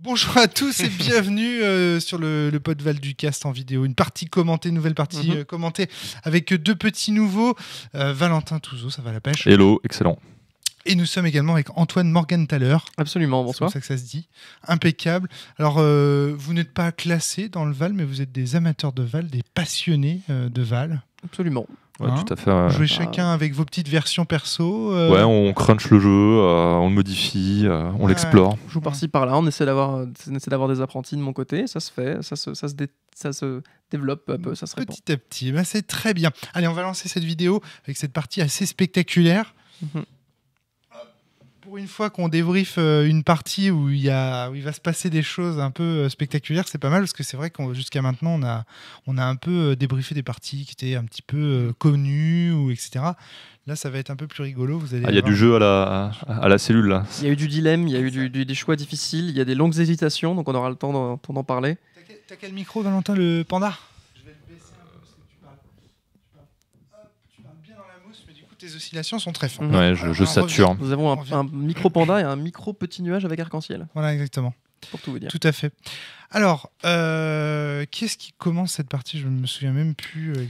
Bonjour à tous et bienvenue euh, sur le, le pod Val du Cast en vidéo. Une partie commentée, nouvelle partie mhm. euh, commentée avec deux petits nouveaux. Euh, Valentin Touzeau, ça va la pêche Hello, excellent. Et nous sommes également avec Antoine Morgenthaler. Absolument, bonsoir. C'est ça que ça se dit. Impeccable. Alors, euh, vous n'êtes pas classé dans le Val, mais vous êtes des amateurs de Val, des passionnés euh, de Val. Absolument. Ouais, hein tout à fait. Jouez chacun avec vos petites versions perso. Euh. Ouais, on crunch le jeu, on le modifie, on l'explore. On joue par-ci par-là, on essaie d'avoir, des apprentis de mon côté, ça se fait, ça se, ça se, ça se développe un peu, ça se répand. Petit à petit, bah, c'est très bien. Allez, on va lancer cette vidéo avec cette partie assez spectaculaire. Mhm pour une fois qu'on débriefe euh, une partie où il, y a, où il va se passer des choses un peu euh, spectaculaires, c'est pas mal parce que c'est vrai qu'on jusqu'à maintenant on a, on a un peu euh, débriefé des parties qui étaient un petit peu mm. connues ou etc. Là, ça va être un peu plus rigolo. Vous ah, Il y a du jeu à la, à la cellule là. Il y a eu du dilemme, il y a eu des choix difficiles, il y a des longues hésitations, donc on aura le temps d'en parler. T'as quel micro, Valentin, le panda Les oscillations sont très fortes. Ouais, je, sature. Nous avons un, micro panda et un micro petit nuage avec arc-en-ciel. Voilà, exactement. Pour tout vous dire. Tout à fait. Alors, euh, quest ce qui commence cette partie Je ne me souviens même plus. Euh,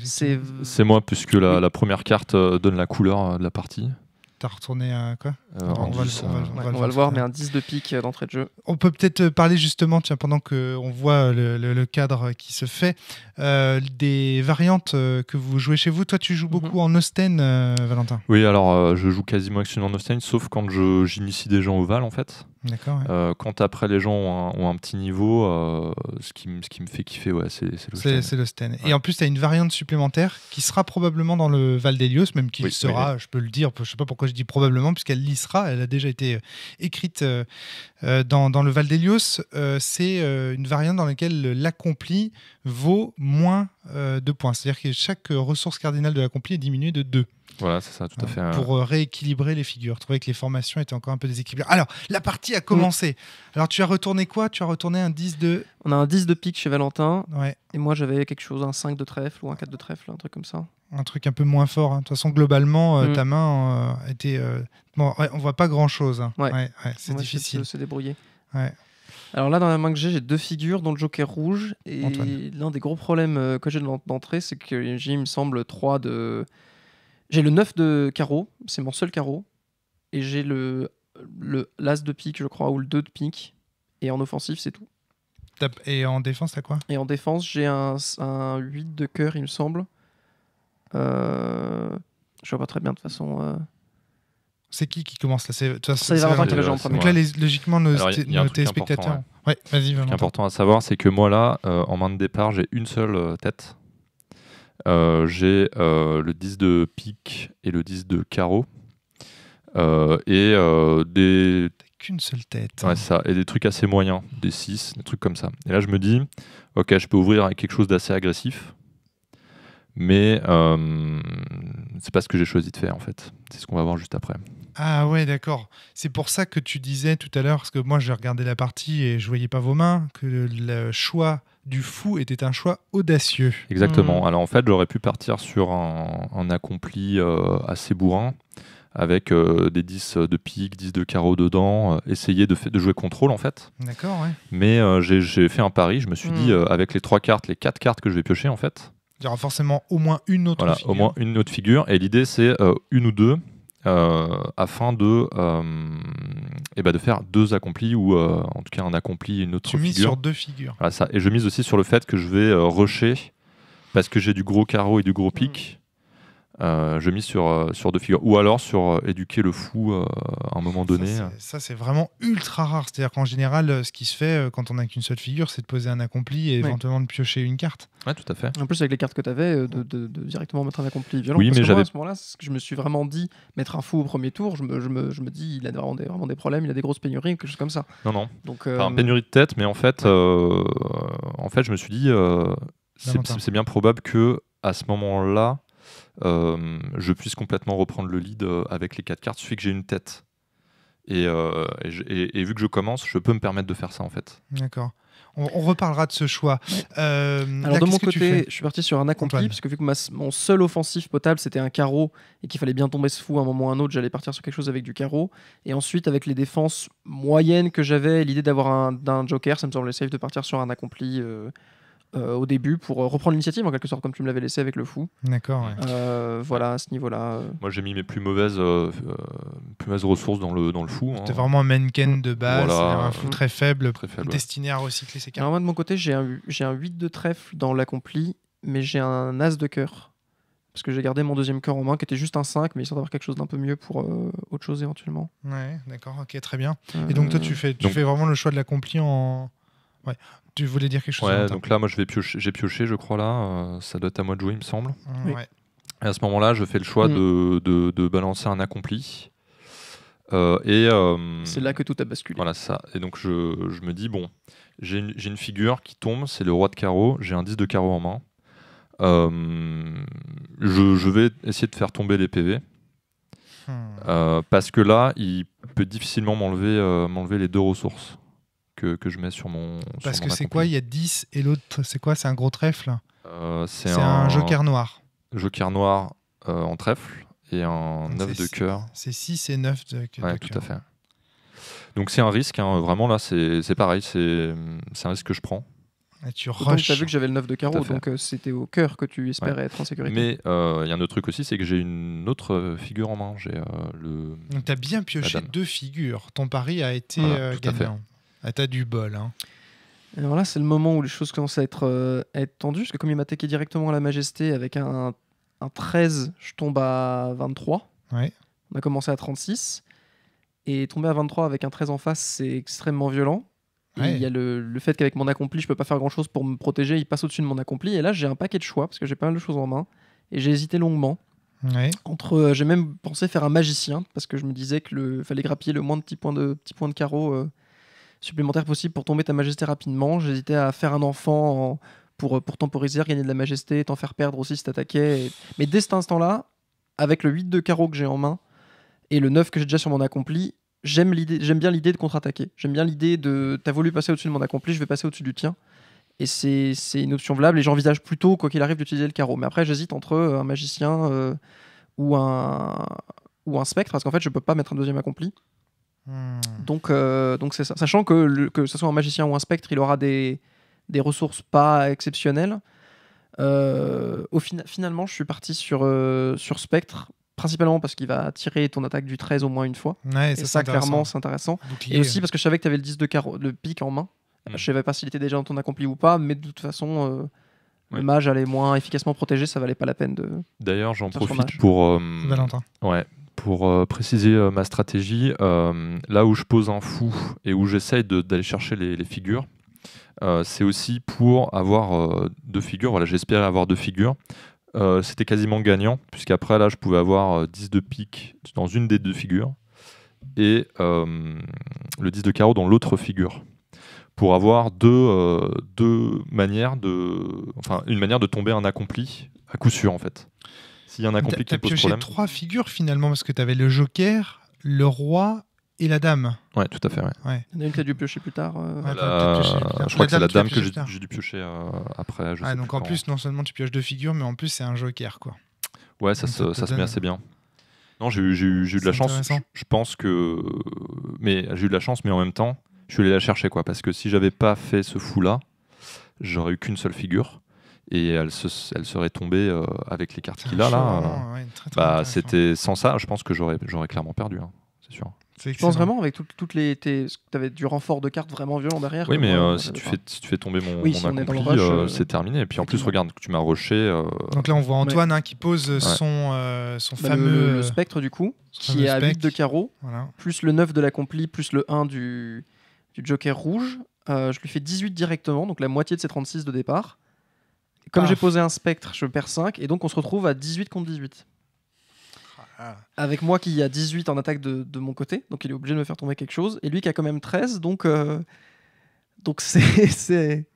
C'est moi, puisque la, la première carte euh, donne la couleur de la partie. T'as retourné à quoi on, va, le voir, mais un 10 de pique euh, d'entrée de jeu. On peut peut-être euh, parler justement, tiens, pendant qu'on voit euh, le, cadre qui se fait, des variantes que vous jouez chez vous. Toi, tu joues mhm. beaucoup en Osten, Valentin Oui, alors je joue quasiment exclusivement en Osten, sauf quand j'initie des gens au Val, en fait. Euh, quand après les gens ont un, petit niveau, euh, ce, qui, me fait kiffer, c'est le Sten. Et en plus, tu as une variante supplémentaire qui sera probablement dans le Val d'Elios, même qui sera, je peux le dire, je sais pas pourquoi je dis probablement, puisqu'elle l'y sera, elle a déjà été euh, écrite dans, dans, le Val d'Elios. c'est une variante dans laquelle l'accompli vaut moins de points. C'est-à-dire que chaque ressource cardinale de l'accompli est diminuée de 2. Voilà, c'est ça, tout à fait. Euh. pour euh, rééquilibrer les figures, trouver que les formations étaient encore un peu déséquilibrées. Alors, la partie a commencé. Mm. Alors, tu as retourné quoi Tu as retourné un 10 de. On a un 10 de pique chez Valentin. Ouais. Et moi, j'avais quelque chose, un 5 de trèfle ou un 4 de trèfle, un truc comme ça. Un truc un peu moins fort. Hein. De toute façon, globalement, euh, mm. ta main était. Bon, on voit pas grand chose. Hein. Ouais. c'est difficile. de se débrouiller. Ouais. Alors là, dans la main que j'ai, j'ai deux figures, dont le joker rouge. Et l'un des gros problèmes que j'ai d'entrée, c'est que j'ai, il me semble, 3 de j'ai le 9 de carreau, c'est mon seul carreau. Et j'ai le, l'as de pique, je crois, ou le 2 de pique. Et en offensive, c'est tout. Et en défense, t'as quoi Et en défense, j'ai un, 8 de cœur, il me semble. Euh, je vois pas très bien de toute façon. Euh. C'est qui qui commence là C'est c'est, c'est Donc là, logiquement, nos, téléspectateurs. Ouais. vas-y, Ce qui est important à savoir, c'est que moi là, euh, en main de départ, j'ai une seule tête. Euh, j'ai euh, le 10 de pique et le 10 de carreau. et euh, des qu'une seule tête. Hein. Ouais, ça. Et des trucs assez moyens, des 6, des trucs comme ça. Et là, je me dis, ok, je peux ouvrir avec quelque chose d'assez agressif, mais c'est pas ce que j'ai choisi de faire, en fait. C'est ce qu'on va voir juste après. Ah ouais, d'accord. C'est pour ça que tu disais tout à l'heure, parce que moi, j'ai regardé la partie et je voyais pas vos mains, que le choix du fou était un choix audacieux. Exactement. Hmm. Alors en fait, j'aurais pu partir sur un, accompli euh, assez bourrin avec euh, des 10 de pique, 10 de carreau dedans, euh, essayer de, de, jouer contrôle en fait. D'accord, ouais. Mais j'ai fait un pari, je me suis dit, hmm. avec les trois cartes, les quatre cartes que je vais piocher en fait. Il y aura forcément au moins une autre voilà, au moins une autre figure. Et l'idée, c'est une ou deux euh, afin de, et euh, eh ben, de faire deux accomplis ou euh, en tout cas un accompli une autre tu mise sur deux figures. ça. Et je mise aussi sur le fait que je vais rusher parce que j'ai du gros carreau et du gros hmm. pic. Euh, je mise sur, euh, sur deux figures. Ou alors sur euh, éduquer le fou à un moment donné. Ça, c'est vraiment ultra rare. C'est-à-dire qu'en général, ce qui se fait quand on a qu'une seule figure, c'est de poser un accompli et éventuellement de piocher une carte. Ouais, tout à fait. En plus, avec les cartes que tu avais, de, directement mettre un accompli violent. Oui, parce mais que moi, à ce moment-là, que je me suis vraiment dit, mettre un fou au premier tour, je me, je me, je me dis, il a vraiment des, vraiment des, problèmes, il a des grosses pénuries, quelque chose comme ça. Non, non. Donc, pénurie de tête, mais en fait, en fait je me suis dit, c'est bien probable que à ce moment-là, euh, je puisse complètement reprendre le lead euh, avec les quatre cartes, suffit que j'ai une tête. Euh, et, vu que je commence, je peux me permettre de faire ça en fait. D'accord. On, reparlera de ce choix. Alors de mon côté, je suis parti sur un accompli parce que vu que mon seul offensif potable c'était un carreau et qu'il fallait bien tomber ce fou à un moment ou à un autre, j'allais partir sur quelque chose avec du carreau. Et ensuite avec les défenses moyennes que j'avais, l'idée d'avoir un, joker, ça me semblait safe de partir sur un accompli. Euh, au début pour euh, reprendre l'initiative en quelque sorte comme tu me l'avais laissé avec le fou. D'accord. Euh, voilà à ce niveau-là. Moi j'ai mis mes plus mauvaises, plus mauvaises ressources dans le dans le fou. Hein. C'était vraiment un mannequin de base, un fou très faible, destiné à recycler ses cartes. moi de mon côté j'ai un j'ai un 8 de trèfle dans l'accompli, mais j'ai un as de cœur parce que j'ai gardé mon deuxième cœur en main qui était juste un 5 mais il sort d'avoir quelque chose d'un peu mieux pour autre chose éventuellement ouais d'accord ok très bien et donc toi tu fais tu fais vraiment le choix de l'accompli en ouais tu voulais dire quelque chose Ouais, donc là, moi, j'ai pioché, je crois, là. Euh, ça doit être à moi de jouer, il me semble. Mm, et à ce moment-là, je fais le choix mm. de, de, balancer un accompli. Euh, et euh, c'est là que tout a basculé. Voilà ça. Et donc je, me dis bon, j'ai une, figure qui tombe, c'est le roi de carreau. J'ai un 10 de carreau en main. je, vais essayer de faire tomber les PV hmm. parce que là, il peut difficilement m'enlever m'enlever les deux ressources que, je mets sur mon. Parce que c'est quoi Il y a 10 et l'autre, c'est quoi C'est un gros trèfle euh, C'est un, joker noir. Joker noir euh, en trèfle et un 9 de cœur. C'est 6 et 9 de, ouais, tout à fait. Donc c'est un risque, hein, vraiment là, c'est pareil, c'est un risque que je prends. Ah, tu as vu que j'avais le 9 de carreau, donc euh, c'était au cœur que tu espérais être en sécurité. Mais il y a un autre truc aussi, c'est que j'ai une autre figure en main. J'ai le. Donc t'as bien pioché deux figures. Ton pari a été gagnant. Ah, t'as du bol. Hein. Alors là, c'est le moment où les choses commencent à être, euh, être tendues, parce que comme il m'attaquait directement à la majesté avec un, 13, je tombe à 23. On a commencé à 36. Et tomber à 23 avec un 13 en face, c'est extrêmement violent. Il y a le, fait qu'avec mon accompli, je peux pas faire grand chose pour me protéger. Il passe au-dessus de mon accompli. Et là, j'ai un paquet de choix parce que j'ai pas mal de choses en main. Et j'ai hésité longuement. Entre, euh, j'ai même pensé faire un magicien parce que je me disais qu'il fallait grappiller le moins de petits points de petits points de carreau euh, supplémentaire possible pour tomber ta majesté rapidement. J'hésitais à faire un enfant pour, euh, pour temporiser, gagner de la majesté, t'en faire perdre aussi si t'attaquais. Mais dès cet instant-là, avec le 8 de carreau que j'ai en main et le 9 que j'ai déjà sur mon accompli, j'aime bien l'idée de contre-attaquer. J'aime bien l'idée de t'as voulu passer au-dessus de mon accompli, je vais passer au-dessus du tien. Et c'est une option valable et j'envisage plutôt, quoi qu'il arrive, d'utiliser le carreau. Mais après, j'hésite entre euh, un magicien euh, ou, un, ou un spectre, parce qu'en fait, je peux pas mettre un deuxième accompli. Hmm. Donc, euh, donc c'est ça. Sachant que, que ce soit un magicien ou un spectre, il aura des, des ressources pas exceptionnelles. Euh, au final, finalement, je suis parti sur, euh, sur spectre, principalement parce qu'il va tirer ton attaque du 13 au moins une fois. Ouais, ça, clairement, c'est intéressant. et aussi parce que je savais que tu avais le 10 de carreau, de pique en main. Hmm. Je savais pas s'il était déjà dans ton accompli ou pas, mais de toute façon. le mage allait moins efficacement protéger, ça valait pas la peine de. D'ailleurs, j'en profite pour. Valentin. Ouais, pour euh, préciser euh, ma stratégie, euh, là où je pose un fou et où j'essaye d'aller chercher les, figures, c'est aussi pour avoir deux figures. Voilà, j'espérais avoir deux figures. C'était quasiment gagnant, puisqu'après, là, je pouvais avoir 10 de pique dans une des deux figures et le 10 de carreau dans l'autre figure pour avoir deux, deux manières de, enfin, une manière de tomber un accompli à coup sûr en fait il y en a compliqué qui problème. pioché trois figures finalement, parce que tu avais le Joker, le Roi et la Dame. Ouais, tout à fait. Ouais. Il y en a une que tu as dû piocher plus tard. Je crois que c'est la Dame que j'ai dû piocher euh, après. Ah, donc en plus, non seulement tu pioches deux figures, mais en plus, c'est un Joker. quoi. Ouais, ça, se, ça se met assez bien. Non, j'ai eu, de la chance. Je pense que. Mais j'ai eu de la chance, mais en même temps, je suis allé la chercher, quoi. Parce que si j'avais pas fait ce fou-là, j'aurais eu qu'une seule figure et elle, elle serait tombée euh, avec les cartes ah, qu'il a là. Bah, c'était sans ça, je pense que j'aurais, clairement perdu, hein, c'est sûr. Je pense vraiment avec toutes les, tu avais du renfort de cartes vraiment violent derrière. Oui, mais euh, euh, si, tu fais, tu fais tomber mon, accompli, c'est terminé. Et puis en plus, regarde, tu m'as rushé. Donc là, on voit Antoine hein, qui pose son, son bah, fameux le, spectre du coup, qui est à 8 de carreau, plus le 9 de l'accompli, plus le 1 du, du Joker rouge. je lui fais 18 directement, donc la moitié de ses 36 de départ comme ah. j'ai posé un spectre, je perds 5, et donc on se retrouve à 18 contre 18. Ah. Avec moi qui a 18 en attaque de, de, mon côté, donc il est obligé de me faire tomber quelque chose, et lui qui a quand même 13, donc euh, donc c'est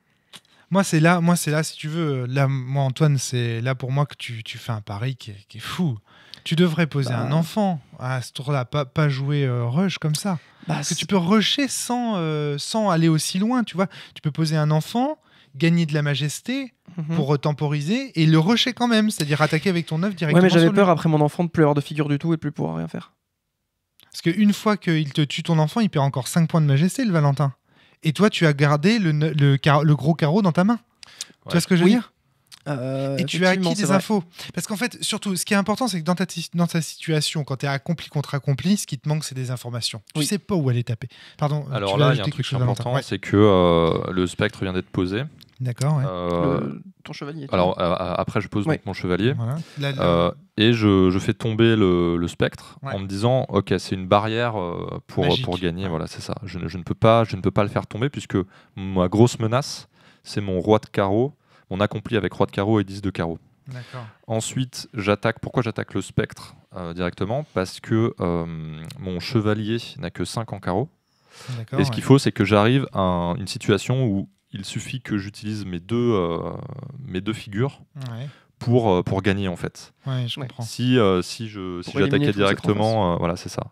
moi c'est là moi c'est là si tu veux là moi Antoine c'est là pour moi que tu, tu fais un pari qui est, fou tu devrais poser bah. un enfant à ce tour-là pas, pas jouer euh, rush comme ça bah, parce que tu peux rusher sans euh, sans aller aussi loin tu vois tu peux poser un enfant gagner de la majesté mhm. pour temporiser et le rusher quand même, c'est-à-dire attaquer avec ton œuf directement. Ouais, mais j'avais peur après mon enfant de plus de figure du tout et de plus pouvoir rien faire. Parce qu'une fois qu'il te tue ton enfant, il perd encore 5 points de majesté, le Valentin. Et toi, tu as gardé le, le, gros carreau dans ta main. Tu vois ce que je veux dire euh, et tu as acquis des infos. Parce qu'en fait, surtout, ce qui est important, c'est que dans ta, dans ta situation, quand tu es accompli contre accompli, ce qui te manque, c'est des informations. Tu sais pas où aller taper. Pardon. Alors là, il y a un truc important, c'est que euh, le spectre vient d'être posé. D'accord. Euh, ton chevalier. Alors après, je pose mon chevalier et je, fais tomber le, spectre en me disant, ok, c'est une barrière pour pour gagner. Voilà, c'est ça. Je je ne, peux pas, je ne peux pas le faire tomber puisque ma grosse menace, c'est mon roi de carreau on accomplit avec roi de carreau et 10 de carreau. Ensuite, j'attaque. Pourquoi j'attaque le spectre euh, directement Parce que euh, mon chevalier n'a que 5 en carreau. Et ce qu'il faut, c'est que j'arrive à une situation où il suffit que j'utilise mes deux, euh, mes deux figures pour, pour gagner en fait. Si, si je si j'attaquais directement, voilà, c'est ça.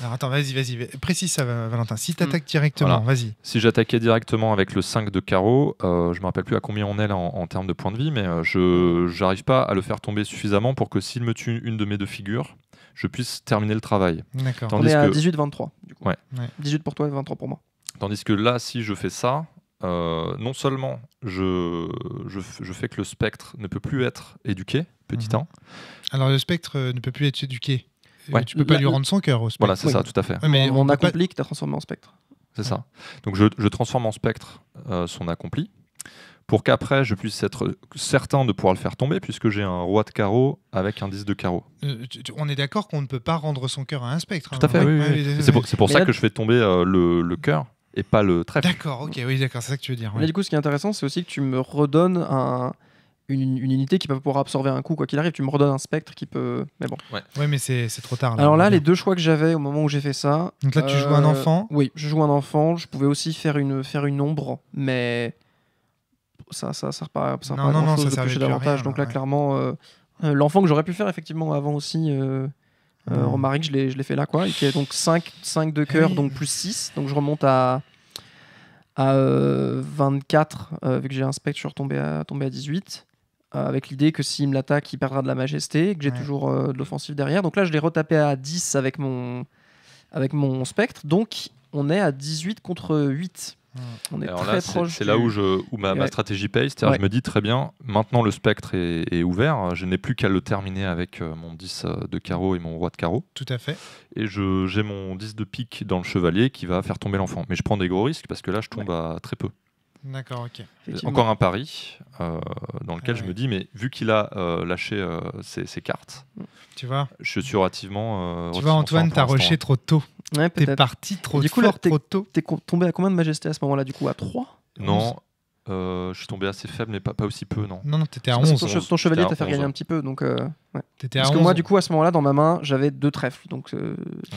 Alors attends, vas-y, vas-y, précise ça, Valentin. Si tu attaques hmm. directement, vas-y. Si j'attaquais directement avec le 5 de carreau, euh, je me rappelle plus à combien on est en, termes de points de vie, mais euh, je j'arrive pas à le faire tomber suffisamment pour que s'il me tue une de mes deux figures, je puisse terminer le travail. D'accord. On est à 18-23, du Ouais. 18 pour toi et 23 pour moi. Tandis que là, si je fais ça, euh, non seulement je, je, je, fais que le spectre ne peut plus être éduqué, petit 1. Mhm. Alors le spectre euh, ne peut plus être éduqué Ouais. Tu peux pas lui rendre son cœur au spectre. Voilà, c'est ça, tout à fait. Mais on, on accomplit que tu as transformé en spectre. C'est ça. Donc je, transforme en spectre euh, son accompli pour qu'après je puisse être certain de pouvoir le faire tomber puisque j'ai un roi de carreau avec un 10 de carreau. Euh, on est d'accord qu'on ne peut pas rendre son cœur à un spectre. Hein, tout à fait. C'est pour, ça que je fais tomber euh, le, cœur et pas le trèfle. D'accord, ok, oui, d'accord, c'est ça que tu veux dire. Mais du coup, ce qui est intéressant, c'est aussi que tu me redonnes un, une, unité qui va pouvoir absorber un coup quoi qu'il arrive. Tu me redonnes un spectre qui peut. Mais bon. Ouais, mais c'est trop tard. Alors là, les deux choix que j'avais au moment où j'ai fait ça. Donc là, tu joues un euh, enfant Oui, je joue un enfant. Je pouvais aussi faire une, faire une ombre, mais ça ça sert pas, non, non, non, ça de davantage. Rien, Donc là, clairement, euh, euh, l'enfant que j'aurais pu faire effectivement avant aussi. Euh, remarque, je l'ai fait là, quoi. Et qui est donc 5, 5 de cœur, donc plus 6. Donc je remonte à, à 24, vu que j'ai un spectre, je suis retombé à, tombé à 18. Euh, avec l'idée que s'il me l'attaque, il perdra de la majesté, que j'ai toujours euh, de l'offensive derrière. Donc là, je l'ai retapé à 10 avec mon, avec mon spectre. Donc on est à 18 contre 8. On est très proche. C'est là où, je, où ma, stratégie paye. C'est-à-dire, je me dis très bien, maintenant le spectre est, est ouvert. Hein, je n'ai plus qu'à le terminer avec euh, mon 10 de carreau et mon roi de carreau. Tout à fait. Et j'ai mon 10 de pique dans le chevalier qui va faire tomber l'enfant. Mais je prends des gros risques parce que là, je tombe à très peu. D'accord, ok. Encore un pari euh, dans lequel je me dis, mais vu qu'il a euh, lâché euh, ses, cartes, tu vois, je suis relativement. tu vois, Antoine, t'as rushé trop tôt. t'es parti trop, du coup, fort, trop tôt. T'es tombé à combien de majesté à ce moment-là, du coup À 3 Non. je suis tombé assez faible, mais pas, aussi peu, non. Non, non, t'étais à 11. Ton, ton chevalier t'a fait gagner un petit peu, donc. Ouais. à Parce que moi, du coup, à ce moment-là, dans ma main, j'avais deux trèfles, donc mmh,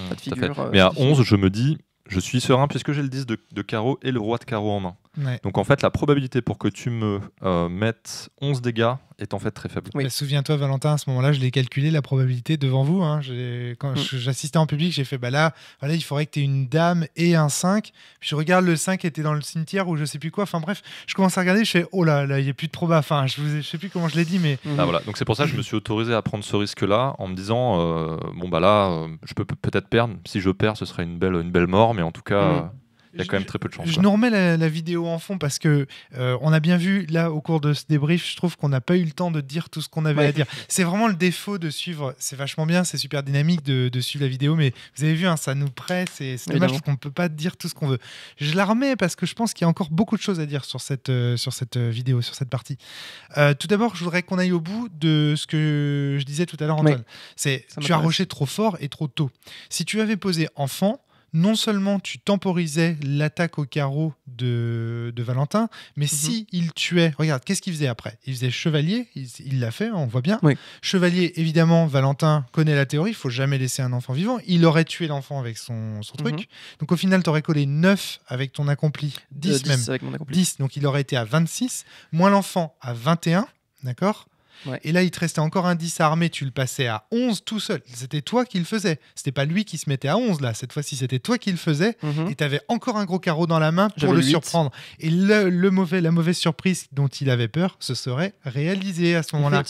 pas de figure. mais à 11, je me dis, je suis serein puisque j'ai le 10 de, carreau et le roi de carreau en main. Donc en fait, la probabilité pour que tu me euh, mettes 11 dégâts est en fait très faible. Bah, souviens-toi, Valentin, à ce moment-là, je l'ai calculé la probabilité devant vous. Hein. Quand mm. j'assistais en public, j'ai fait bah là, voilà, il faudrait que tu aies une dame et un 5. je regarde le 5 était dans le cimetière ou je sais plus quoi. Enfin bref, je commence à regarder, je fais oh là là, il n'y a plus de proba. Enfin, je, ne sais plus comment je l'ai dit, mais. Mm. Ah, voilà. Donc c'est pour ça que je me suis autorisé à prendre ce risque-là en me disant euh, bon bah là, euh, je peux peut-être perdre. Si je perds, ce serait une belle, une belle mort mais en tout cas, mm. euh, il y a quand même très peu de chance. Je nous remets la, vidéo en fond parce que euh, on a bien vu là au cours de ce débrief, je trouve qu'on n'a pas eu le temps de dire tout ce qu'on avait à dire. C'est vraiment le défaut de suivre. C'est vachement bien, c'est super dynamique de, suivre la vidéo, mais vous avez vu, hein, ça nous presse et c'est dommage qu'on qu'on peut pas dire tout ce qu'on veut. Je la remets parce que je pense qu'il y a encore beaucoup de choses à dire sur cette euh, sur cette vidéo, sur cette partie. tout d'abord, je voudrais qu'on aille au bout de ce que je disais tout à l'heure, Antoine. C'est tu as rushé trop fort et trop tôt. Si tu avais posé enfant non seulement tu temporisais l'attaque au carreau de, Valentin, mais mhm. si il tuait, regarde, qu'est-ce qu'il faisait après Il faisait chevalier, il l'a fait, on voit bien. Chevalier, évidemment, Valentin connaît la théorie, il faut jamais laisser un enfant vivant. Il aurait tué l'enfant avec son, truc. Mhm. Donc au final, tu aurais collé 9 avec ton accompli, 10, euh, même. 10, donc il aurait été à 26, moins l'enfant à 21, d'accord et là, il te restait encore un 10 armé tu le passais à 11 tout seul. C'était toi qui le faisais. C'était pas lui qui se mettait à 11 là. Cette fois-ci, c'était toi qui le faisais. Mhm. Et t'avais encore un gros carreau dans la main pour le surprendre. Et le, mauvais, la mauvaise surprise dont il avait peur se serait réalisée à ce moment-là.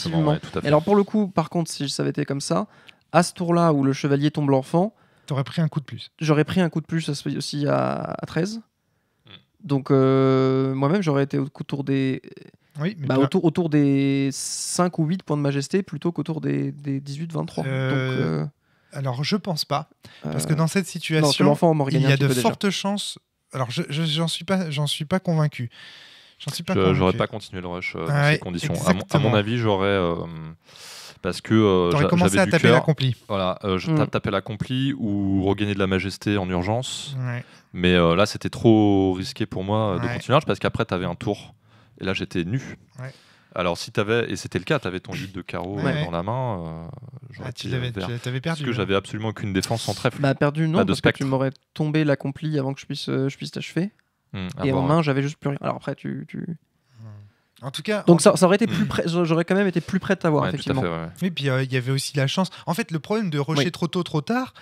alors pour le coup, par contre, si ça avait été comme ça, à ce tour-là où le chevalier tombe l'enfant, t'aurais pris un coup de plus. J'aurais pris un coup de plus aussi à, 13. Mm. Donc euh, moi-même, j'aurais été au tour des bah, autour, autour des 5 ou 8 points de majesté plutôt qu'autour des, des 18-23. Euh, euh, alors, je pense pas. Parce que euh, dans cette situation, il y a de fortes chances. Alors, j'en je, suis, pas, suis pas convaincu. J'en suis pas J'aurais pas continué le rush dans ces conditions. À mon, avis, j'aurais. parce que. Euh, j'aurais commencé à taper l'accompli. Voilà, je mm. l'accompli ou regagner de la majesté en urgence. Mais là, c'était trop risqué pour moi de continuer parce qu'après, tu avais un tour et là, j'étais nu. Alors, si t'avais, et c'était le cas, t'avais ton guide de carreau dans la main, euh, ah, tu l'avais perdu. Parce que j'avais absolument aucune défense en trèfle. Bah, perdu, non, de parce que tu m'aurais tombé l'accompli avant que je puisse, euh, je puisse t'achever. Hmm, et en main, j'avais juste plus rien. Alors après, tu, tu, en tout cas. Donc ça, aurait été plus mm. j'aurais quand même été plus prêt de t'avoir, effectivement. Oui, puis euh, il y avait aussi la chance. En fait, le problème de rusher trop tôt, trop tard,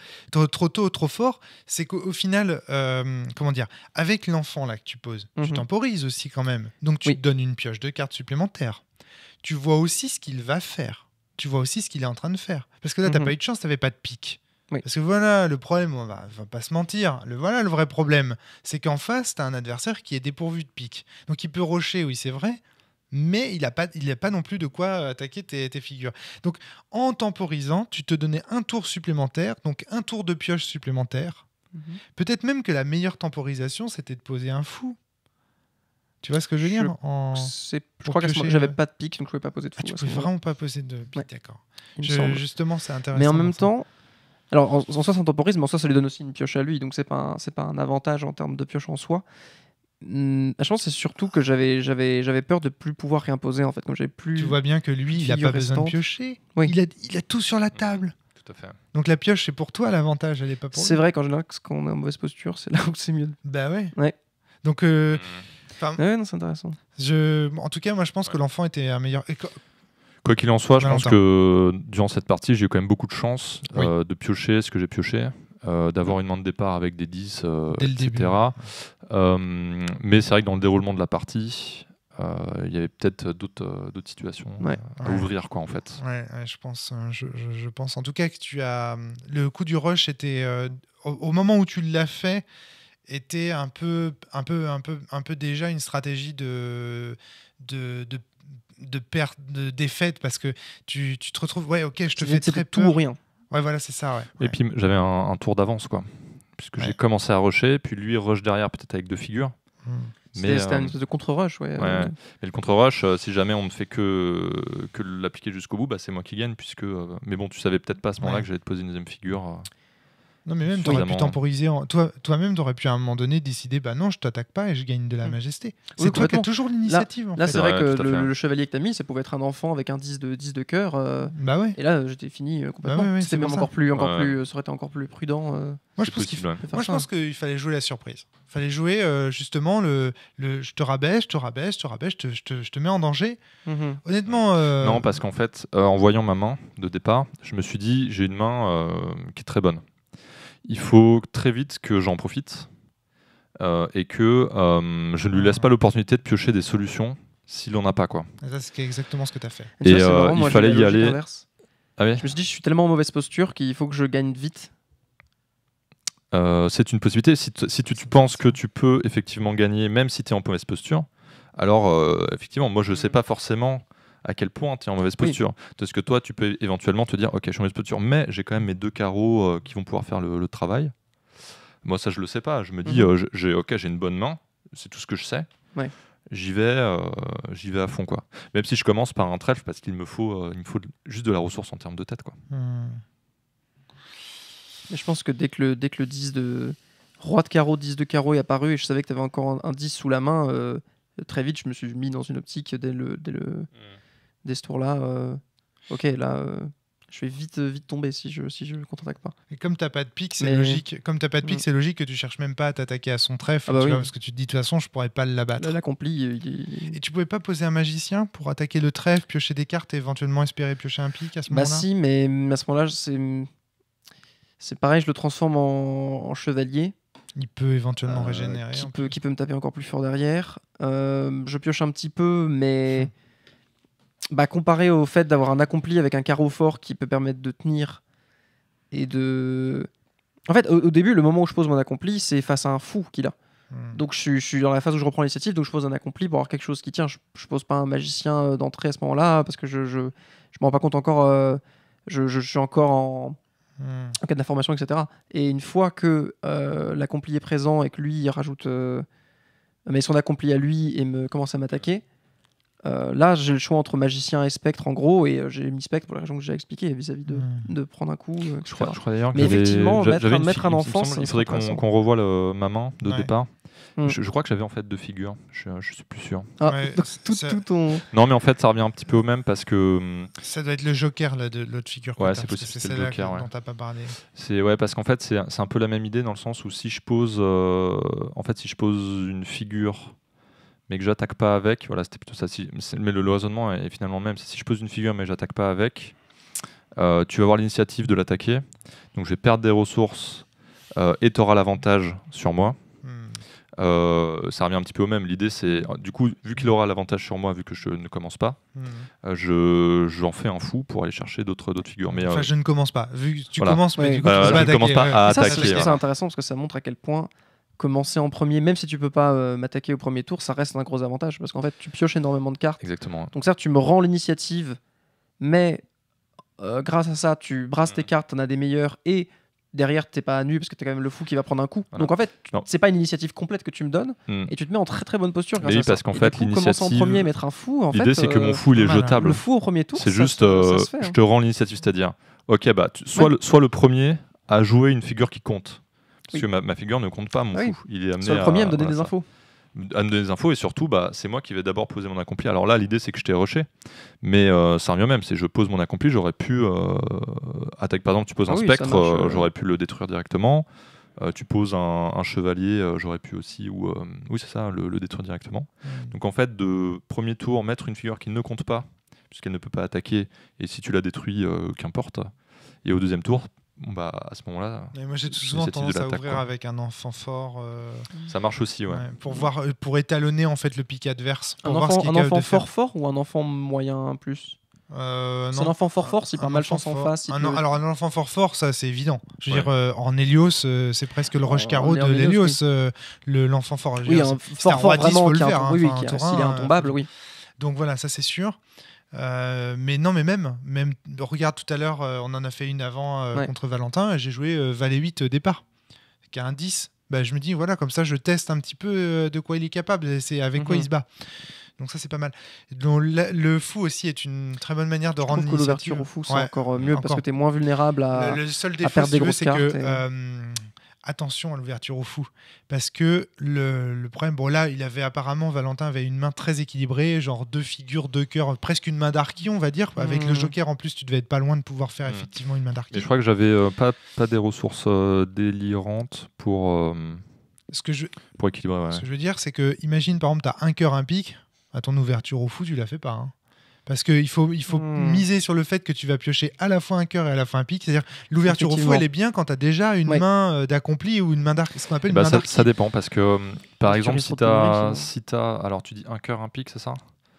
trop, tôt, trop fort, c'est qu'au final, euh, comment dire, avec l'enfant là que tu poses, tu mhm. temporises aussi quand même. Donc tu te donnes une pioche de cartes supplémentaires. Tu vois aussi ce qu'il va faire. Tu vois aussi ce qu'il est en train de faire. Parce que là, t'as n'as mhm. pas eu de chance, tu t'avais pas de pique. Parce que voilà, le problème, on va, va, pas se mentir, le, voilà le vrai problème, c'est qu'en face, as un adversaire qui est dépourvu de pique. Donc il peut rocher, oui, c'est vrai, mais il n'a pas, il a pas non plus de quoi attaquer tes, figures. Donc en temporisant, tu te donnais un tour supplémentaire, donc un tour de pioche supplémentaire. Mhm. Peut-être même que la meilleure temporisation, c'était de poser un fou. Tu vois ce que je veux dire je, crois que j'avais euh, pas de pique, donc je pouvais pas poser de ah, fou. Ah, tu pouvais vraiment pas poser de pique, d'accord. Justement, c'est intéressant. Mais en même temps, alors en, soi, ça temporisme, mais en soi, ça lui donne aussi une pioche à lui, donc c'est pas, un, pas un avantage en termes de pioche en soi je hum, pense c'est surtout que j'avais j'avais j'avais peur de plus pouvoir réimposer en fait comme j'avais plus. Tu vois bien que lui il a pas besoin de piocher. Il a il a tout sur la table. tout à fait. Donc la pioche c'est pour toi l'avantage elle est pas pour. C'est vrai quand je quand on est en mauvaise posture c'est là où c'est mieux. Bah ouais. Ouais. Donc. Euh, mmh. ouais, non c'est intéressant. Je en tout cas moi je pense que l'enfant était un meilleur. Quoi qu'il en soit, je pense que durant cette partie, j'ai eu quand même beaucoup de chance euh, de piocher ce que j'ai pioché, euh, d'avoir une main de départ avec des 10, etc. Euh, mais c'est vrai que dans le déroulement de la partie, euh, il y avait peut-être d'autres euh, situations à ouvrir, quoi, en fait. Ouais, je, pense, je, pense en tout cas que tu as. Le coup du rush était. Au, moment où tu l'as fait, était un peu, un peu, un peu, un peu déjà une stratégie de, de, de, de perte, de défaite, parce que tu, tu, te retrouves, ouais, ok, je te fais très tout ou rien. Ouais, voilà, c'est ça. Et puis j'avais un, un, tour d'avance, quoi puisque j'ai commencé à rusher, puis lui rush derrière peut-être avec deux figures. Hmm. Mais c'était euh, une espèce de contre-rush, ouais. mais le contre-rush, euh, si jamais on ne fait que, que l'appliquer jusqu'au bout, bah, c'est moi qui gagne, puisque. Euh, mais bon, tu savais peut-être pas à ce moment-là que j'allais te poser une deuxième figure. Non, mais même, tu aurais pu temporiser. En... Toi, toi-même, tu aurais pu à un moment donné décider bah non, je t'attaque pas et je gagne de la mm. majesté. C'est toi qui as toujours l'initiative. Là, c'est vrai que le, chevalier que t'as mis, ça pouvait être un enfant avec un 10 de, 10 de cœur. Euh. bah ouais. Et là, j'étais fini euh, bah complètement. même encore plus, encore plus, euh, aurait été encore plus prudent. moi, je pense qu'il fallait jouer la surprise. Il fallait jouer justement le, je te rabaisse, je te rabaisse je te rabais, je te, mets en danger. Mm-hmm. Honnêtement. Non, parce qu'en fait, en voyant ma main de départ, je me suis dit, j'ai une main qui est très bonne il faut très vite que j'en profite euh, et que euh, je ne lui laisse pas l'opportunité de piocher des solutions s'il n'en a pas. Quoi. c'est exactement ce que tu as fait. Et, euh, il fallait y aller. Ah je me suis dit, je suis tellement en mauvaise posture qu'il faut que je gagne vite. c'est une possibilité. Si, tu, tu penses que tu peux effectivement gagner, même si tu es en mauvaise posture, alors effectivement, moi je ne sais pas forcément à quel point tu es en mauvaise posture. Parce que toi, tu peux éventuellement te dire, ok, je suis en mauvaise posture, mais j'ai quand même mes deux carreaux euh, qui vont pouvoir faire le, travail. Moi, ça, je le sais pas. Je me dis, mhm. euh, j'ai, ok, j'ai une bonne main, c'est tout ce que je sais. J'y vais, euh, j'y vais à fond quoi. Même si je commence par un trèfle parce qu'il me faut, il me faut juste de la ressource en termes de tête quoi. Hmm. Je pense que dès que le, dès que le 10 de roi de carreau, 10 de carreau est apparu et je savais que tu avais encore un, 10 sous la main, très vite je me suis mis dans une optique dès le, dès le, hmm dès ce tour-là, euh, ok, là, euh, je vais vite, euh, vite tomber si je si je contre-attaque pas. Et comme t'as pas de pique, c'est logique. Comme pas de pique, mm. c'est logique que tu cherches même pas à t'attaquer à son trèfle, ah bah parce que tu te dis de toute façon, je pourrais pas l'abattre. L'accompli. Il... Et tu pouvais pas poser un magicien pour attaquer le trèfle, piocher des cartes et éventuellement espérer piocher un pique à ce bah moment-là. Bah si, mais à ce moment-là, c'est c'est pareil, je le transforme en, chevalier. Il peut éventuellement régénérer. Qui peut, qui peut me taper encore plus fort derrière. je pioche un petit peu, mais. Hmm. Bah, comparé au fait d'avoir un accompli avec un carreau fort qui peut permettre de tenir et de. En fait, au, début, le moment où je pose mon accompli, c'est face à un fou qu'il a. Hmm. Donc je, suis dans la phase où je reprends l'initiative, donc je pose un accompli pour avoir quelque chose qui tient. Je, pose pas un magicien euh, d'entrée à ce moment-là parce que je je, je me rends pas compte encore. Euh, je, je, suis encore en, hmm. en cas d'information, etc. Et une fois que euh, l'accompli est présent et que lui il rajoute, mais son accompli à lui et me commence à m'attaquer, euh, là, j'ai le choix entre magicien et spectre, en gros, et euh, j'ai mis spectre pour la raison que j'ai expliqué vis-à-vis de, hmm. prendre un coup. Euh, je, crois, d'ailleurs Mais effectivement, mettre, un, mettre un enfant. Il, faudrait qu'on revoie ma main de départ. Hmm. Je, crois que j'avais en fait deux figures, hein. je, suis plus sûr. Ah, non, mais en fait, ça revient un petit peu au même parce que. Hmm, ça doit être le joker, l'autre figure. c'est possible. C'est le joker, ouais. dont t'as pas parlé. parce qu'en fait, c'est un peu la même idée dans le sens où si je pose, en fait, si je pose une figure mais que j'attaque pas avec. Voilà, c'était plutôt ça. mais le, le raisonnement est finalement même. Si je pose une figure mais j'attaque pas avec, euh, tu vas avoir l'initiative de l'attaquer. Donc je vais perdre des ressources euh, et tu auras l'avantage sur moi. Hmm. Euh, ça revient un petit peu au même. L'idée, c'est du coup, vu qu'il aura l'avantage sur moi, vu que je ne commence pas, hmm. j'en fais un fou pour aller chercher d'autres d'autres figures. Mais enfin, je ne commence pas. Vu tu commences, mais du coup, tu bah, ne commence pas à ça, C'est intéressant parce que ça montre à quel point commencer en premier, même si tu peux pas euh, m'attaquer au premier tour, ça reste un gros avantage parce qu'en fait, tu pioches énormément de cartes. Exactement. Donc, certes, tu me rends l'initiative, mais euh, grâce à ça, tu brasses tes mm. cartes, en as des meilleures et derrière t'es pas à nu parce que tu as quand même le fou qui va prendre un coup. Donc en fait, c'est pas une initiative complète que tu me donnes mm. et tu te mets en très très bonne posture. Grâce oui, parce qu'en fait, l'initiative. en premier mettre un fou. L'idée c'est que mon euh, fou il est jetable. Hein. Le fou au premier tour. C'est juste, hein. je te rends l'initiative, c'est-à-dire, ok bah, tu, soit le premier à jouer une figure qui compte. Parce que ma, figure ne compte pas mon coup. Ah Il est amené Sur le premier à, me donner des infos. À me donner des infos et surtout, bah, c'est moi qui vais d'abord poser mon accompli. Alors là, l'idée c'est que je t'ai rushé, mais euh, ça revient même. Si je pose mon accompli, j'aurais pu. attaquer euh, attaque, par exemple, tu poses ah un spectre, euh, j'aurais pu le détruire directement. Euh, tu poses un, chevalier, j'aurais pu aussi, ou oui c'est ça, le, le, détruire directement. Hmm. Donc en fait, de premier tour, mettre une figure qui ne compte pas, puisqu'elle ne peut pas attaquer, et si tu la détruis, qu'importe. Et au deuxième tour, bon bah à ce moment-là. moi j'ai souvent tendance à ouvrir avec un enfant fort. Euh, ça marche aussi, ouais. pour voir, euh, pour étalonner en fait le pic adverse. un enfant, un enfant fort fort ou un enfant moyen plus. Euh, c'est un enfant fort fort, c'est pas mal malchance en face. Un, Alors un enfant fort fort, ça c'est évident. Je veux dire, euh, en Helios, c'est presque le rush carreau de l'hélios le l'enfant fort. Oui, un fort fort vraiment, s'il est intombable, oui. Donc voilà, ça c'est sûr. Euh, mais non, mais même, même regarde tout à l'heure, euh, on en a fait une avant euh, contre Valentin, j'ai joué Valet 8 départ, qui a un 10. Bah, je me dis, voilà, comme ça, je teste un petit peu de quoi il est capable, c'est avec quoi mhm. il se bat. Donc ça, c'est pas mal. le, fou aussi est une très bonne manière de je rendre que l'ouverture au fou, c'est encore mieux parce que tu es moins vulnérable à, le, seul défaut, des grosses cartes. Que, attention à l'ouverture au fou. Parce que le, problème, bon là, il avait apparemment, Valentin avait une main très équilibrée, genre deux figures, deux cœurs, presque une main d'archi on va dire. Avec le mmh. joker, en plus, tu devais être pas loin de pouvoir faire mmh. effectivement une main d'archi Je crois que j'avais euh, pas, pas des ressources euh, délirantes pour, euh, ce que je, pour équilibrer. Ce que je veux dire, c'est que, imagine par exemple, tu as un cœur, un pic, à ton ouverture au fou, tu la fais pas. Hein. Parce qu'il faut, il faut hmm. miser sur le fait que tu vas piocher à la fois un cœur et à la fois un pic. C'est-à-dire, l'ouverture au fou, elle est bien quand tu as déjà une main euh, d'accompli ou une main d'arc, ce qu'on appelle eh une ben, ça, dépend, parce que, euh, par exemple, si tu si Alors, tu dis un cœur, un pic, c'est ça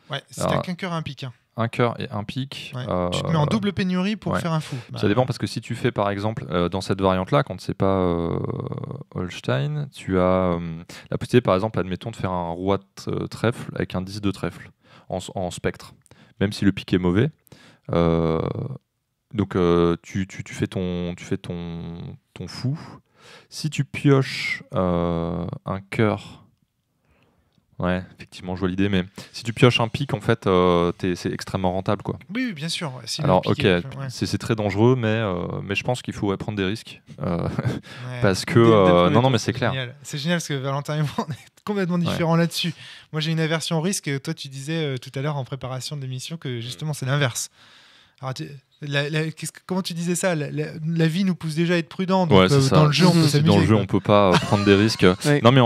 Ouais, si t'as qu'un cœur, un pic. Hein. un cœur et un pic. Euh, tu te mets en double pénurie pour faire un fou. ça bah. dépend parce que si tu fais par exemple dans cette variante-là, quand c'est pas Holstein, tu as la possibilité par exemple, admettons, de faire un roi de trèfle avec un 10 de trèfle en spectre même si le pic est mauvais. Euh, donc euh, tu, fais ton, tu fais ton, ton fou. Si tu pioches euh, un cœur, Ouais, effectivement, je vois l'idée, mais si tu pioches un pic, en fait, c'est extrêmement rentable, quoi. Oui, bien sûr. Alors, ok, c'est très dangereux, mais, mais je pense qu'il faut prendre des risques. Parce que... non, non, mais c'est clair. C'est génial, parce que Valentin et moi, on est complètement différent là-dessus. Moi, j'ai une aversion au risque. Toi, tu disais euh, tout à l'heure en préparation de l'émission que justement, c'est l'inverse. comment tu disais ça la, vie nous pousse déjà à être prudent. Euh, dans le jeu, on peut Dans le jeu, on peut pas euh, prendre des risques. Non, mais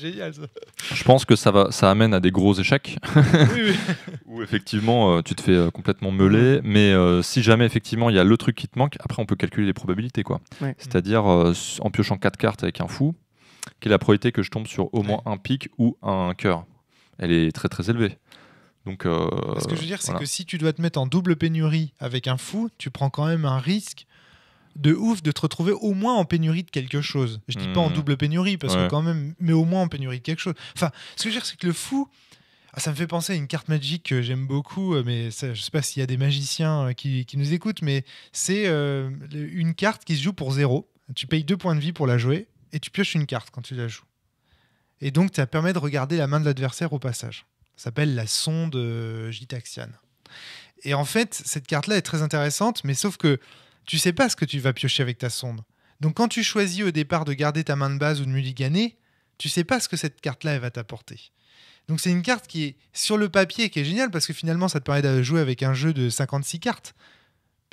génial, je pense que ça va, ça amène à des gros échecs. Où effectivement, tu te fais complètement meuler. Mais si jamais effectivement il y a le truc qui te manque, après, on peut calculer les probabilités, quoi. C'est-à-dire en piochant quatre cartes avec un fou, la probabilité que je tombe sur au moins un pic ou un cœur. Elle est très très élevée. Donc, euh, Ce que je veux dire, c'est que si tu dois te mettre en double pénurie avec un fou, tu prends quand même un risque de ouf de te retrouver au moins en pénurie de quelque chose. Je dis pas en hmm. double pénurie, parce que quand même, mais au moins en pénurie de quelque chose. Enfin, ce que je veux dire, c'est que le fou, ah, ça me fait penser à une carte magique que j'aime beaucoup, euh, mais ça, je sais pas s'il y a des magiciens euh, qui, nous écoutent, mais c'est une carte qui se joue pour zéro. Tu payes deux points de vie pour la jouer et tu pioches une carte quand tu la joues. Et donc, ça permet de regarder la main de l'adversaire au passage. Ça s'appelle la sonde Jitaxian. Euh, et en fait, cette carte-là est très intéressante, mais sauf que tu sais pas ce que tu vas piocher avec ta sonde. Donc, quand tu choisis au départ de garder ta main de base ou de mulliganer, tu sais pas ce que cette carte-là va t'apporter. Donc c'est une carte qui est sur le papier qui est géniale parce que finalement ça te permet de jouer avec un jeu de 56 cartes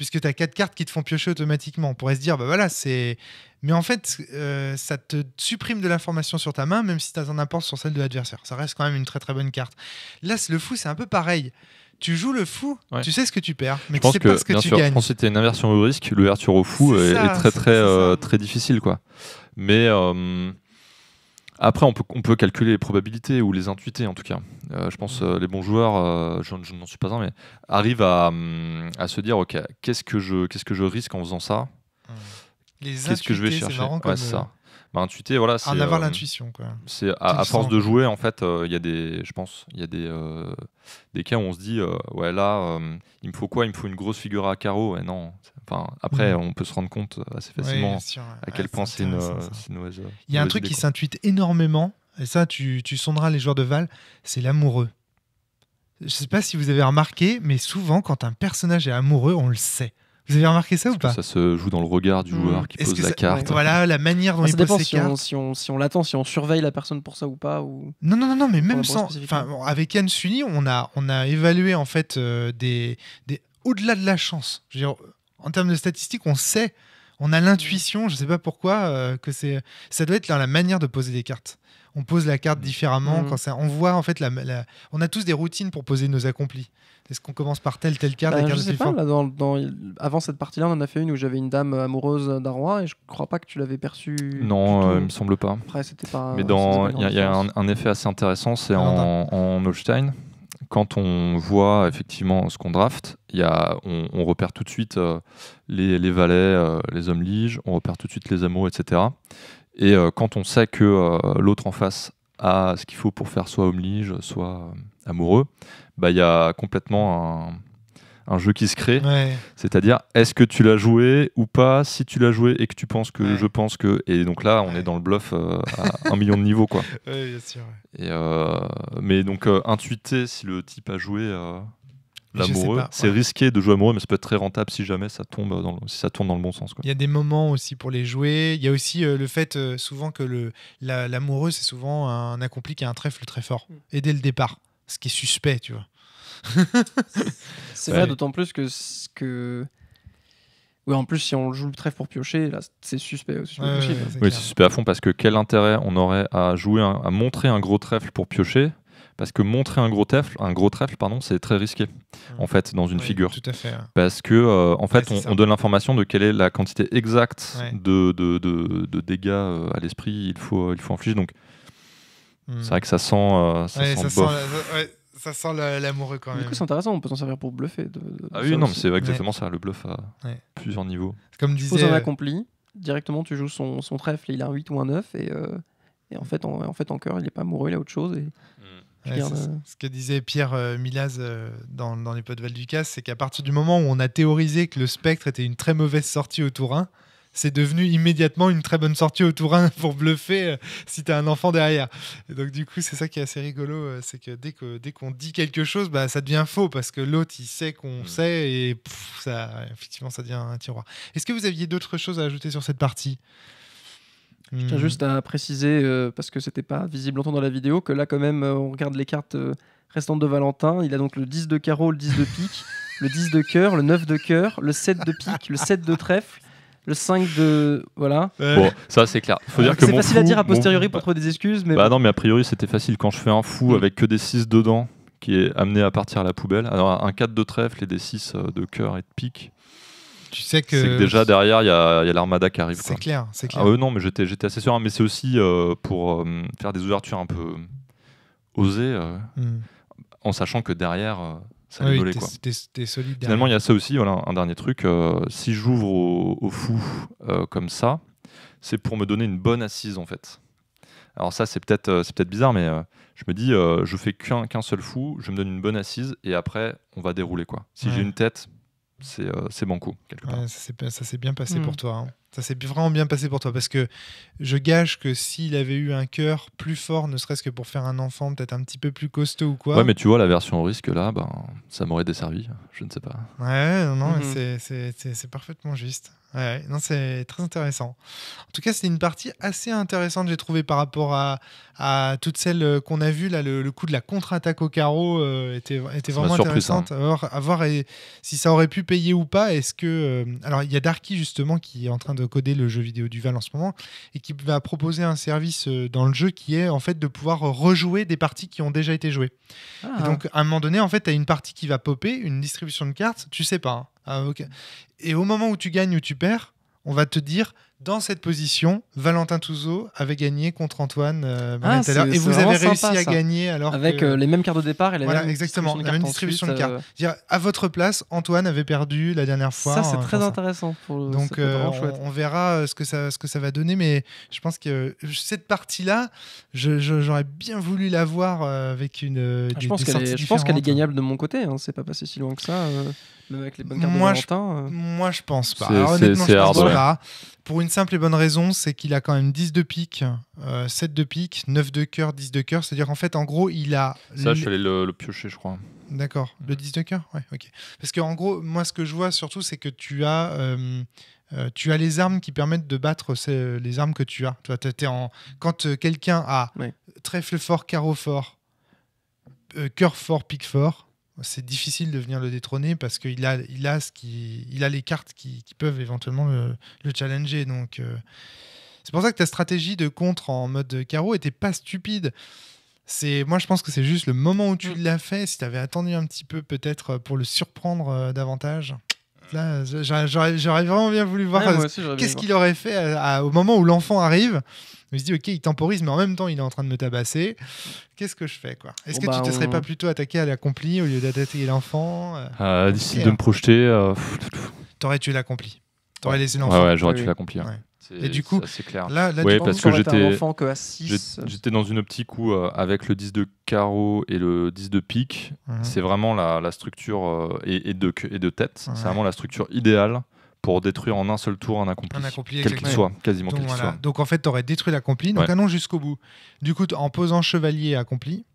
puisque tu as quatre cartes qui te font piocher automatiquement. On pourrait se dire, bah voilà, c'est. Mais en fait, euh, ça te supprime de l'information sur ta main, même si tu en apport sur celle de l'adversaire. Ça reste quand même une très très bonne carte. Là, le fou, c'est un peu pareil. Tu joues le fou, tu sais ce que tu perds, mais tu sais pas ce que tu gagnes. c'était une inversion au risque. L'ouverture au fou est, très très euh, très difficile, quoi. Mais euh, après, on peut, calculer les probabilités ou les intuiter en tout cas. Euh, je pense euh, les bons joueurs, euh, je, n'en suis pas un, mais arrivent à, hum, se dire ok, qu'est-ce que je que je risque en faisant ça hum. Qu'est-ce que je vais chercher C'est ça. Ben, voilà. En avoir euh, l'intuition, quoi. C'est à, force de jouer, en fait, euh, il y a des, je pense, il y a des, euh, des cas où on se dit, ouais, là, il me faut quoi Il me faut une grosse figure à carreau Et non. Enfin, après, mm. on peut se rendre compte assez facilement à quel point c'est une, une, Il y a un truc qui s'intuite énormément, et ça, tu, tu sonderas les joueurs de Val, c'est l'amoureux. Je sais pas si vous avez remarqué, mais souvent, quand un personnage est amoureux, on le sait. Vous avez remarqué ça ou pas Ça se joue dans le regard du joueur hmm. qui pose la carte. Voilà, la manière dont ah, il pose ses si cartes. On, si on, si on l'attend, si on surveille la personne pour ça ou pas. Ou... Non, non, non, non mais même sans. Enfin, avec Anne Sunny, on a, on a évalué en fait euh, des, des... au-delà de la chance. en termes de statistiques, on sait, on a l'intuition, je ne sais pas pourquoi, euh, que c'est. Ça doit être la manière de poser des cartes on pose la carte différemment. Hmm. Quand on voit en fait la, on a tous des routines pour poser nos accomplis. Est-ce qu'on commence par tel tel carte, bah, avant cette partie-là, on en a fait une où j'avais une dame amoureuse d'un roi et je crois pas que tu l'avais perçue. Non, euh, il me semble pas. Après, c'était pas. Mais dans, il y, a, un, effet assez intéressant, c'est en, en Holstein. Quand on voit effectivement ce qu'on draft, y a, on, repère tout de suite euh, les, valets, euh, les hommes liges, on repère tout de suite les amours, etc. Et quand on sait que l'autre en face a ce qu'il faut pour faire soit homme lige, soit amoureux, bah il y a complètement un, jeu qui se crée. C'est-à-dire, est-ce que tu l'as joué ou pas Si tu l'as joué et que tu penses que je pense que. Et donc là, on est dans le bluff euh, à un million de niveaux, quoi. bien sûr. Euh, mais donc, euh, intuiter si le type a joué. L'amoureux, c'est risqué de jouer amoureux, mais ça peut être très rentable si jamais ça tombe dans ça tourne dans le bon sens. Il y a des moments aussi pour les jouer. Il y a aussi le fait souvent que l'amoureux, c'est souvent un accompli qui a un trèfle très fort. Mm. Et dès le départ ce qui est suspect, tu vois. c'est vrai, d'autant plus que. que... Ouais, en plus, si on joue le trèfle pour piocher, là, c'est suspect aussi. oui, c'est suspect à fond parce que quel intérêt on aurait à jouer, à montrer un gros trèfle pour piocher parce que montrer un gros trèfle, un gros trèfle, pardon, c'est très risqué en mmh. fait dans une figure. Tout à fait. Parce que euh, en fait, on, donne l'information de quelle est la quantité exacte de, de, dégâts euh, à l'esprit il faut il faut infliger. Donc Hmm. C'est vrai que ça sent. Euh, ça, sent ça, l'amoureux quand même. Du coup, c'est intéressant, on peut s'en servir pour bluffer. ah oui, non, mais c'est exactement ça, le bluff à plusieurs niveaux. Comme un accompli, directement tu joues son, son, trèfle, il a un 8 ou un 9, et, euh, et en, fait, en, en, fait, en cœur, il n'est pas amoureux, il a autre chose. Et... Hmm. Euh, ce que disait Pierre Milaz dans, dans, les potes val Valducas, c'est qu'à partir du moment où on a théorisé que le spectre était une très mauvaise sortie au tour 1, c'est devenu immédiatement une très bonne sortie au Tourin pour bluffer euh, si tu un enfant derrière. donc du coup, c'est ça qui est assez rigolo, euh, c'est que dès qu'on dit quelque chose, bah, ça devient faux parce que l'autre il sait qu'on mm. sait et ça effectivement ça devient un tiroir. Est-ce que vous aviez d'autres choses à ajouter sur cette partie Je tiens hmm. juste à préciser euh, parce que c'était pas visible longtemps dans la vidéo que là quand même on regarde les cartes restantes de Valentin, il a donc le 10 de carreau, le 10 de pique, le 10 de cœur, le 9 de cœur, le 7 de pique, le 7 de trèfle le 5 de. Voilà. Bon, ça c'est clair. Faut ah, dire que c'est facile à dire a posteriori pour trouver des excuses. Mais bah non, mais a priori c'était facile quand je fais un fou mm. avec que des 6 dedans qui est amené à partir à la poubelle. Alors un 4 de trèfle et des 6 euh, de cœur et de pique. Tu sais que. C'est déjà derrière, il y a, a l'armada qui arrive. C'est clair, c'est clair. Ah non, mais j'étais, j'étais assez sûr. mais c'est aussi euh, pour euh, faire des ouvertures un peu osées, mm. en sachant que derrière, Finalement, il y a ça aussi, voilà, un dernier truc. Euh, si j'ouvre au, fou euh, comme ça, c'est pour me donner une bonne assise, en fait. Alors ça, c'est peut-être euh, c'est peut bizarre, mais je me dis, je fais qu'un seul fou, je me donne une bonne assise, et après, on va dérouler, quoi. Si j'ai une tête, c'est bon euh, coup ça s'est bien passé pour hmm. toi. Hein. Ça s'est vraiment bien passé pour toi parce que je gage que s'il avait eu un cœur plus fort, ne serait-ce que pour faire un enfant peut-être un petit peu plus costaud ou quoi. Ouais, mais tu vois, la version au risque là, ben, ça m'aurait desservi. Je ne sais pas. Ouais, non, non, mhm. c'est parfaitement juste non, c'est très intéressant. En tout cas, c'est une partie assez intéressante, j'ai trouvé, par rapport à, toutes celles euh, qu'on a vues. Là, le, coup de la contre-attaque au carreau euh, était, vraiment hein. intéressant, Alors, à voir si ça aurait pu payer ou pas. Est-ce que. Euh, alors, il y a Darky, justement, qui est en train de coder le jeu vidéo du Val en ce moment et qui va proposer un service dans le jeu qui est, en fait, de pouvoir rejouer des parties qui ont déjà été jouées. Ah. donc, à un moment donné, en fait, tu as une partie qui va popper, une distribution de cartes, tu sais pas. Hein. Ah, Et au moment où tu gagnes ou tu perds, on va te dire dans cette position, Valentin Touzeau avait gagné contre Antoine euh, ah, Et vous avez réussi à gagner alors avec euh, les mêmes cartes de départ et la voilà, même exactement distribution de cartes. Euh. À votre place, Antoine avait perdu la dernière fois. Hein, ça c'est très intéressant. Pour Donc on, verra ce que ça ce que ça va donner, mais je pense que cette partie là, j'aurais bien voulu la voir avec une. Ah, je pense qu'elle est, gagnable de mon côté. Hein. C'est pas passé si loin que ça. avec les bonnes cartes moi, Je, moi je pense pas. honnêtement, je pense pas. Pour une simple et bonne raison, c'est qu'il a quand même 10 de pique, 7 euh, de pique, 9 de cœur, 10 de cœur. C'est-à-dire, en fait, en gros, il a. Ça, je suis le, piocher, je crois. D'accord. Le 10 de cœur Ouais, ok. Parce qu'en gros, moi, ce que je vois surtout, c'est que tu as. Euh, euh, tu as les armes qui permettent de battre les armes que tu as. Toi, en... Quand quelqu'un a trèfle fort, carreau fort, coeur cœur fort, pique fort, c'est difficile de venir le détrôner parce qu'il a, il a, ce a les cartes qui, peuvent éventuellement le, challenger. Donc, euh, c'est pour ça que ta stratégie de contre en mode carreau était pas stupide. C'est, moi, je pense que c'est juste le moment où tu mm. l'as fait. Si tu avais attendu un petit peu, peut-être pour le surprendre euh, davantage j'aurais vraiment bien voulu voir qu'est-ce qu'il aurait fait euh, au moment où l'enfant arrive. Il se dit, ok, il temporise, mais en même temps, il est en train de me tabasser. Qu'est-ce que je fais quoi Est-ce que tu ne bah, te serais pas plutôt attaqué à l'accompli au lieu d'attaquer l'enfant euh, ah, D'ici de me projeter. Euh, T'aurais tué l'accompli. T'aurais laissé l'enfant. Ouais, j'aurais tué l'accompli. Hein. Et du coup, c'est clair. Là, ouais, parce que j'étais J'étais dans une optique où euh, avec le 10 de carreau et le 10 de pique, mhm. c'est vraiment la, structure euh, et, de, et de tête, c'est vraiment la structure idéale pour détruire en un seul tour un accompli, quel qu'il soit, quasiment donc, soit. Donc en fait, tu aurais détruit l'accompli, donc allons jusqu'au bout. Du coup, en posant chevalier accompli,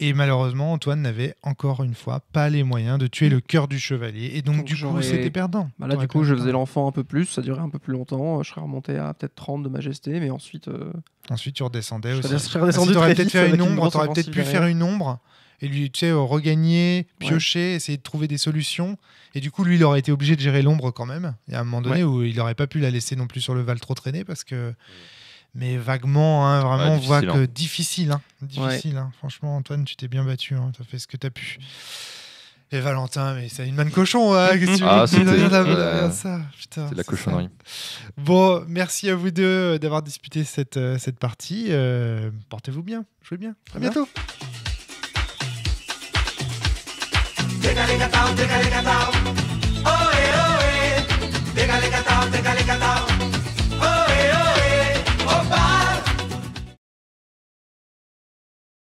et malheureusement, Antoine n'avait encore une fois pas les moyens de tuer le cœur du chevalier. Et donc, du coup, c'était perdant. Bah là, du coup, je faisais l'enfant un peu plus, ça durait un peu plus longtemps. Je serais remonté à peut-être 30 de majesté, mais ensuite. Euh, ensuite, tu redescendais aussi. Je serais redescendu ah, aurais peut-être une peut-être pu faire une ombre et lui, tu sais, euh, regagner, piocher, essayer de trouver des solutions. Et du coup, lui, il aurait été obligé de gérer l'ombre quand même. Il y a un moment donné où il n'aurait pas pu la laisser non plus sur le Val trop traîner parce que mais vaguement, hein, vraiment, on voit hein. que difficile. Hein, difficile hein. Franchement, Antoine, tu t'es bien battu, tu as fait ce que tu as pu. Et Valentin, mais c'est une main de cochon, hein, que ah, C'est la cochonnerie. Bon, merci à vous deux euh, d'avoir disputé cette, euh, cette partie. Euh, portez-vous bien, jouez bien. À bientôt.